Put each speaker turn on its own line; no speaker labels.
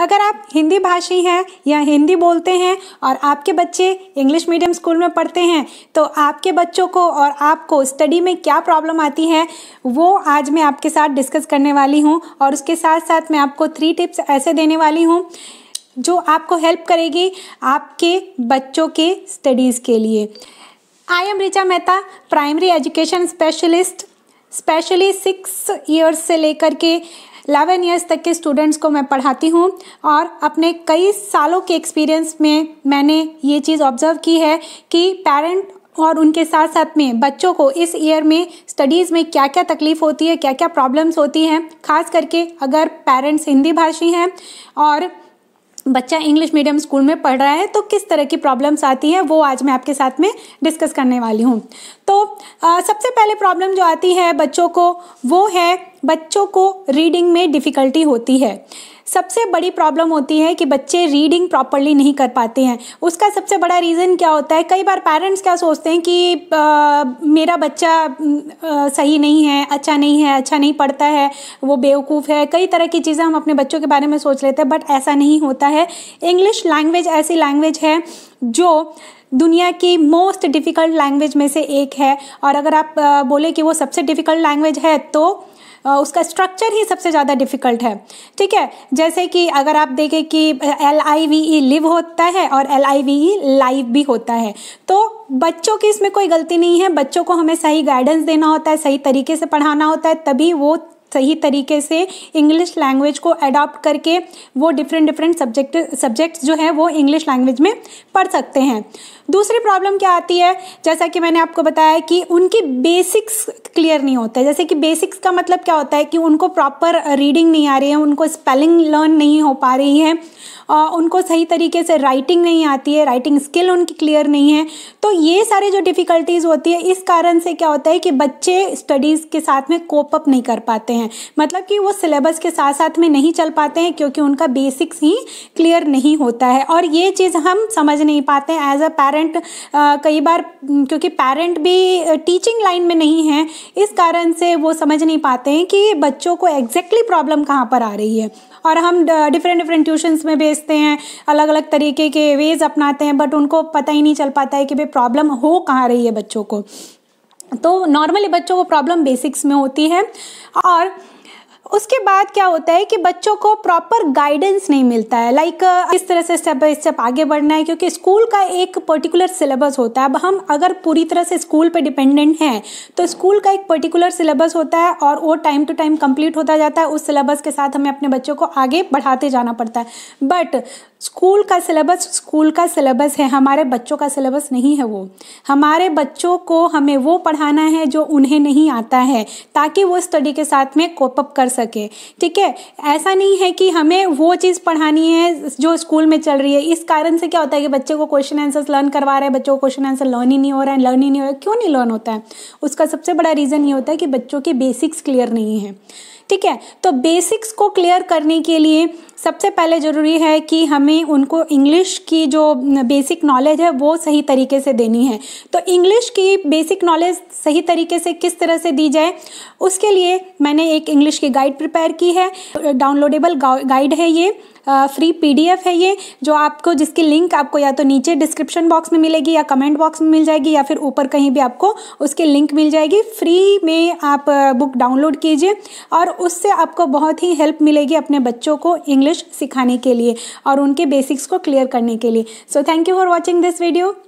अगर आप हिंदी भाषी हैं या हिंदी बोलते हैं और आपके बच्चे इंग्लिश मीडियम स्कूल में पढ़ते हैं तो आपके बच्चों को और आपको स्टडी में क्या प्रॉब्लम आती है वो आज मैं आपके साथ डिस्कस करने वाली हूँ और उसके साथ साथ मैं आपको थ्री टिप्स ऐसे देने वाली हूँ जो आपको हेल्प करेगी आपके बच्चों के स्टडीज़ के लिए I am Richa Mehta primary education specialist specially six years से लेकर के इलेवन ईयर्स तक के स्टूडेंट्स को मैं पढ़ाती हूँ और अपने कई सालों के एक्सपीरियंस में मैंने ये चीज़ ऑब्जर्व की है कि पेरेंट और उनके साथ साथ में बच्चों को इस ईयर में स्टडीज़ में क्या क्या तकलीफ़ होती है क्या क्या प्रॉब्लम्स होती हैं खास करके अगर पेरेंट्स हिंदी भाषी हैं और बच्चा इंग्लिश मीडियम स्कूल में पढ़ रहा है तो किस तरह की प्रॉब्लम्स आती हैं वो आज मैं आपके साथ में डिस्कस करने वाली हूँ तो आ, सबसे पहले प्रॉब्लम जो आती है बच्चों को वो है बच्चों को रीडिंग में डिफ़िकल्टी होती है सबसे बड़ी प्रॉब्लम होती है कि बच्चे रीडिंग प्रॉपरली नहीं कर पाते हैं उसका सबसे बड़ा रीज़न क्या होता है कई बार पेरेंट्स क्या सोचते हैं कि आ, मेरा बच्चा आ, सही नहीं है अच्छा नहीं है अच्छा नहीं पढ़ता है वो बेवकूफ़ है कई तरह की चीज़ें हम अपने बच्चों के बारे में सोच लेते हैं बट ऐसा नहीं होता है इंग्लिश लैंग्वेज ऐसी लैंग्वेज है जो दुनिया की मोस्ट डिफ़िकल्ट लैंग्वेज में से एक है और अगर आप बोले कि वो सबसे डिफ़िकल्ट लैंग्वेज है तो उसका स्ट्रक्चर ही सबसे ज़्यादा डिफिकल्ट है ठीक है जैसे कि अगर आप देखें कि L I V E live होता है और L I V E live भी होता है तो बच्चों की इसमें कोई गलती नहीं है बच्चों को हमें सही गाइडेंस देना होता है सही तरीके से पढ़ाना होता है तभी वो सही तरीके से इंग्लिश लैंग्वेज को अडॉप्ट करके वो डिफरेंट डिफरेंट सब्जेक्ट सब्जेक्ट्स जो हैं वो इंग्लिश लैंग्वेज में पढ़ सकते हैं दूसरी प्रॉब्लम क्या आती है जैसा कि मैंने आपको बताया कि उनकी बेसिक्स क्लियर नहीं होता है जैसे कि बेसिक्स का मतलब क्या होता है कि उनको प्रॉपर रीडिंग नहीं आ रही है उनको स्पेलिंग लर्न नहीं हो पा रही है उनको सही तरीके से राइटिंग नहीं आती है राइटिंग स्किल उनकी क्लियर नहीं है तो ये सारे जो डिफ़िकल्टीज़ होती है इस कारण से क्या होता है कि बच्चे स्टडीज़ के साथ में कोप अप नहीं कर पाते हैं हैं मतलब कि वो सिलेबस के साथ साथ में नहीं चल पाते हैं क्योंकि उनका बेसिक्स ही क्लियर नहीं होता है और ये चीज़ हम समझ नहीं पाते हैं एज अ पेरेंट कई बार क्योंकि पेरेंट भी टीचिंग लाइन में नहीं है इस कारण से वो समझ नहीं पाते हैं कि बच्चों को एग्जैक्टली प्रॉब्लम कहाँ पर आ रही है और हम डिफरेंट डिफरेंट ट्यूशन्स में भेजते हैं अलग अलग तरीके के वेज अपनाते हैं बट उनको पता ही नहीं चल पाता है कि भाई प्रॉब्लम हो कहाँ रही है बच्चों को तो नॉर्मली बच्चों को प्रॉब्लम बेसिक्स में होती है और उसके बाद क्या होता है कि बच्चों को प्रॉपर गाइडेंस नहीं मिलता है लाइक like, किस तरह से स्टेप बाय स्टेप आगे बढ़ना है क्योंकि स्कूल का एक पर्टिकुलर सिलेबस होता है अब हम अगर पूरी तरह से स्कूल पे डिपेंडेंट हैं तो स्कूल का एक पर्टिकुलर सिलेबस होता है और वो टाइम टू टाइम कंप्लीट होता जाता है उस सिलेबस के साथ हमें अपने बच्चों को आगे बढ़ाते जाना पड़ता है बट स्कूल का सिलेबस स्कूल का सिलेबस है हमारे बच्चों का सिलेबस नहीं है वो हमारे बच्चों को हमें वो पढ़ाना है जो उन्हें नहीं आता है ताकि वो स्टडी के साथ में कोपअप कर सके ठीक है ऐसा नहीं है कि हमें वो चीज़ पढ़ानी है जो स्कूल में चल रही है इस कारण से क्या होता है कि बच्चे को क्वेश्चन आंसर्स लर्न करवा रहे हैं बच्चों को क्वेश्चन आंसर लर्न ही नहीं हो रहा है लर्न ही नहीं हो रहा है क्यों नहीं लर्न होता है उसका सबसे बड़ा रीज़न ये होता है कि बच्चों के बेसिक्स क्लियर नहीं है ठीक है तो बेसिक्स को क्लियर करने के लिए सबसे पहले ज़रूरी है कि हमें उनको इंग्लिश की जो बेसिक नॉलेज है वो सही तरीके से देनी है तो इंग्लिश की बेसिक नॉलेज सही तरीके से किस तरह से दी जाए उसके लिए मैंने एक इंग्लिश की गाइड प्रिपेयर की है डाउनलोडेबल गाइड है ये फ्री पीडीएफ है ये जो आपको जिसकी लिंक आपको या तो नीचे डिस्क्रिप्शन बॉक्स में मिलेगी या कमेंट बॉक्स में मिल जाएगी या फिर ऊपर कहीं भी आपको उसकी लिंक मिल जाएगी फ्री में आप बुक डाउनलोड कीजिए और उससे आपको बहुत ही हेल्प मिलेगी अपने बच्चों को इंग्लिश इंग्लिश सिखाने के लिए और उनके बेसिक्स को क्लियर करने के लिए so thank you for watching this video